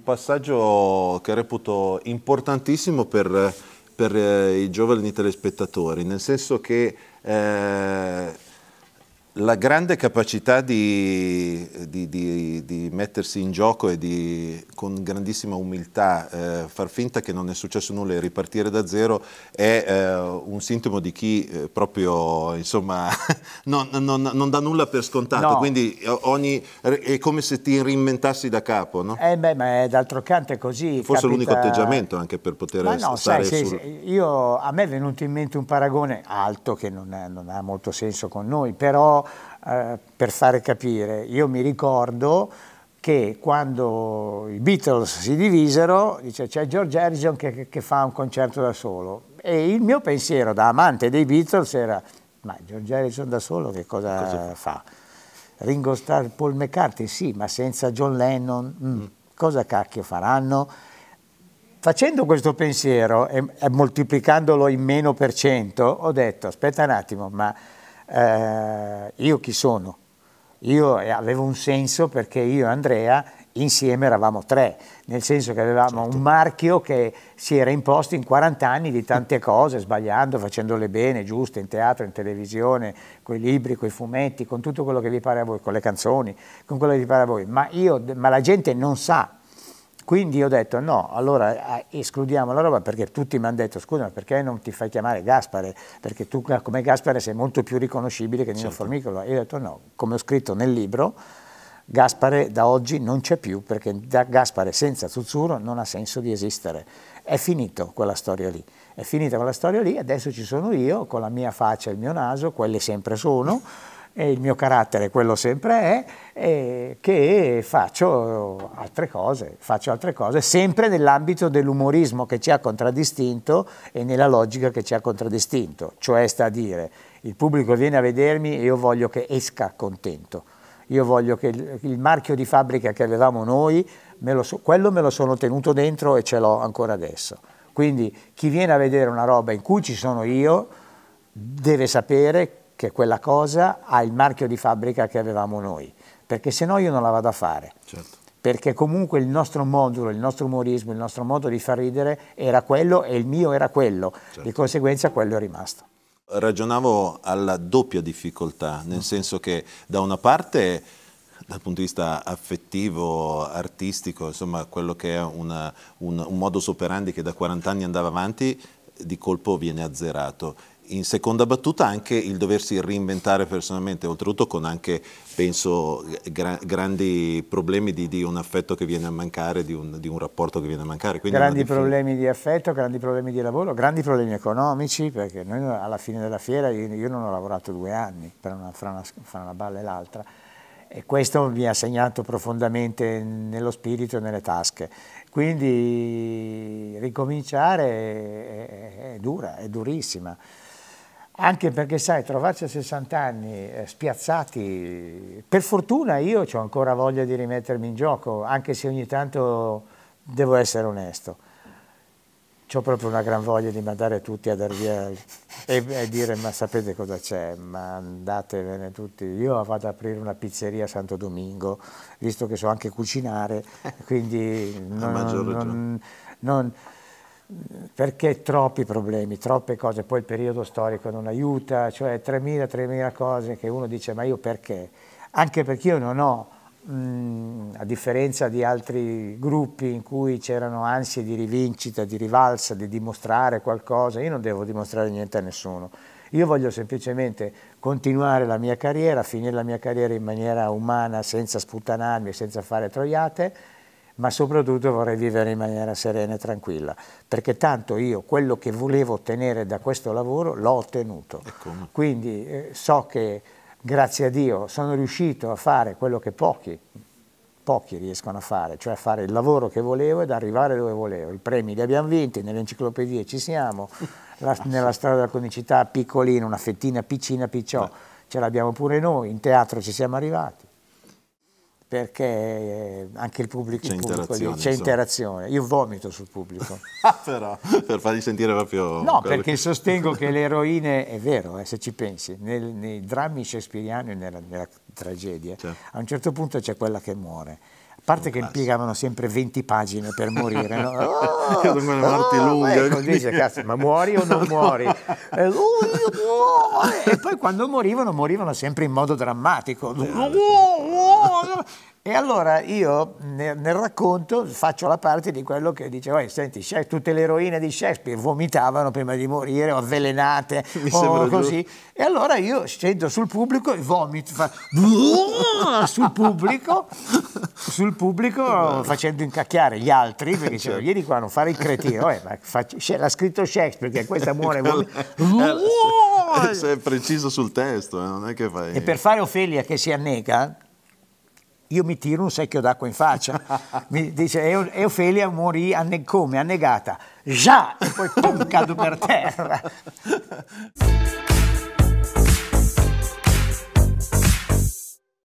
passaggio che reputo importantissimo per, per eh, i giovani telespettatori, nel senso che eh, la grande capacità di, di, di, di, mettersi in gioco e di con grandissima umiltà eh, far finta che non è successo nulla e ripartire da zero è eh, un sintomo di chi eh, proprio insomma non, non, non, dà nulla per scontato, no. quindi ogni, è come se ti reinventassi da capo. No? Eh beh, ma d'altro canto è così. Forse capita... l'unico atteggiamento anche per poter ma no, stare sai, sul... sì, sì. Io, a me è venuto in mente un paragone alto che non, non ha molto senso con noi, però eh, per fare capire. Io mi ricordo che quando i Beatles si divisero, dice c'è George Harrison che, che fa un concerto da solo. E il mio pensiero da amante dei Beatles era, ma George Harrison da solo che cosa, cosa fa? Ringo Starr, Paul McCartney, sì, ma senza John Lennon, mm, mm, cosa cacchio faranno? Facendo questo pensiero e, e moltiplicandolo in meno per cento, ho detto, aspetta un attimo, ma eh, io chi sono? Io eh, avevo un senso perché io e Andrea insieme eravamo tre, nel senso che avevamo certo. un marchio che si era imposto in 40 anni di tante cose, sbagliando, facendole bene, giuste, in teatro, in televisione, con i libri, con i fumetti, con tutto quello che vi pare a voi, con le canzoni, con quello che vi pare a voi, ma, io, ma la gente non sa quindi ho detto no, allora eh, escludiamo la roba perché tutti mi hanno detto scusa ma perché non ti fai chiamare Gaspare? Perché tu come Gaspare sei molto più riconoscibile che Nino certo. Formicolo. E io ho detto no, come ho scritto nel libro, Gaspare da oggi non c'è più perché Gaspare senza Zuzzuro non ha senso di esistere. È finito quella storia lì. È finita quella storia lì, adesso ci sono io con la mia faccia e il mio naso, quelle sempre sono e il mio carattere quello sempre è, che faccio altre cose, faccio altre cose sempre nell'ambito dell'umorismo che ci ha contraddistinto e nella logica che ci ha contraddistinto, cioè sta a dire il pubblico viene a vedermi e io voglio che esca contento, io voglio che il, marchio di fabbrica che avevamo noi, me lo, quello me lo sono tenuto dentro e ce l'ho ancora adesso. Quindi chi viene a vedere una roba in cui ci sono io deve sapere che quella cosa ha il marchio di fabbrica che avevamo noi, perché se no io non la vado a fare. Certo. Perché comunque il nostro modulo, il nostro umorismo, il nostro modo di far ridere era quello e il mio era quello, certo. di conseguenza quello è rimasto ragionavo alla doppia difficoltà, nel mm. senso che da una parte dal punto di vista affettivo, artistico, insomma quello che è una, un, un modus operandi che da 40 anni andava avanti, di colpo viene azzerato in seconda battuta anche il doversi reinventare personalmente, oltretutto con anche, penso, gra grandi problemi di, di, un affetto che viene a mancare, di un, di un rapporto che viene a mancare. Quindi grandi problemi di affetto, grandi problemi di lavoro, grandi problemi economici, perché noi alla fine della fiera io, io non ho lavorato due anni una, fra, una, fra una balla e l'altra. E questo mi ha segnato profondamente nello spirito e nelle tasche. Quindi ricominciare è, è, è dura, è durissima. Anche perché, sai, trovarsi a 60 anni eh, spiazzati, per fortuna io ho ancora voglia di rimettermi in gioco, anche se ogni tanto devo essere onesto. Ho proprio una gran voglia di mandare tutti a dar via e, e dire ma sapete cosa c'è, ma andatevene tutti. Io vado ad aprire una pizzeria a Santo Domingo, visto che so anche cucinare, quindi... Non, non, non, perché troppi problemi, troppe cose, poi il periodo storico non aiuta, cioè 3.000-3.000 cose che uno dice ma io perché? Anche perché io non ho, mh, mm, a differenza di altri gruppi in cui c'erano ansie di rivincita, di rivalsa, di dimostrare qualcosa, io non devo dimostrare niente a nessuno. Io voglio semplicemente continuare la mia carriera, finire la mia carriera in maniera umana, senza sputtanarmi, senza fare troiate ma soprattutto vorrei vivere in maniera serena e tranquilla, perché tanto io quello che volevo ottenere da questo lavoro l'ho ottenuto. Quindi eh, so che grazie a Dio sono riuscito a fare quello che pochi, pochi riescono a fare, cioè a fare il lavoro che volevo ed arrivare dove volevo. I premi li abbiamo vinti, nelle enciclopedie ci siamo, la, ah, nella strada della conicità piccolina, una fettina piccina picciò, ce l'abbiamo pure noi, in teatro ci siamo arrivati perché anche il pubblico c'è interazione, interazione. Io vomito sul pubblico. Ah, però, per fargli sentire proprio... No, quello... perché sostengo che le eroine, è vero, eh, se ci pensi, Nel, nei drammi shakespeariani nella, nella, tragedia, certo. a un certo punto c'è quella che muore. A parte oh, che classico. impiegavano sempre 20 pagine per morire, no? oh, io sono morti oh, lunghe. Ecco, dice, cazzo, ma muori o non muori? e, lui, oh, e poi quando morivano, morivano sempre in modo drammatico. Oh, oh, oh no! E allora io nel, nel, racconto faccio la parte di quello che dice, senti, tutte le eroine di Shakespeare vomitavano prima di morire o avvelenate Mi o così. Giù. E allora io scendo sul pubblico e vomito, fa, sul pubblico, sul pubblico facendo incacchiare gli altri, perché certo. vieni qua, non fare il cretino, eh, l'ha scritto Shakespeare che questa muore vomita. Eh, Sei preciso sul testo, eh, non è che fai... E per fare Ofelia che si annega io mi tiro un secchio d'acqua in faccia. Mi dice, Eufelia morì anne- come? Annegata. Già! E poi pum, cado per terra.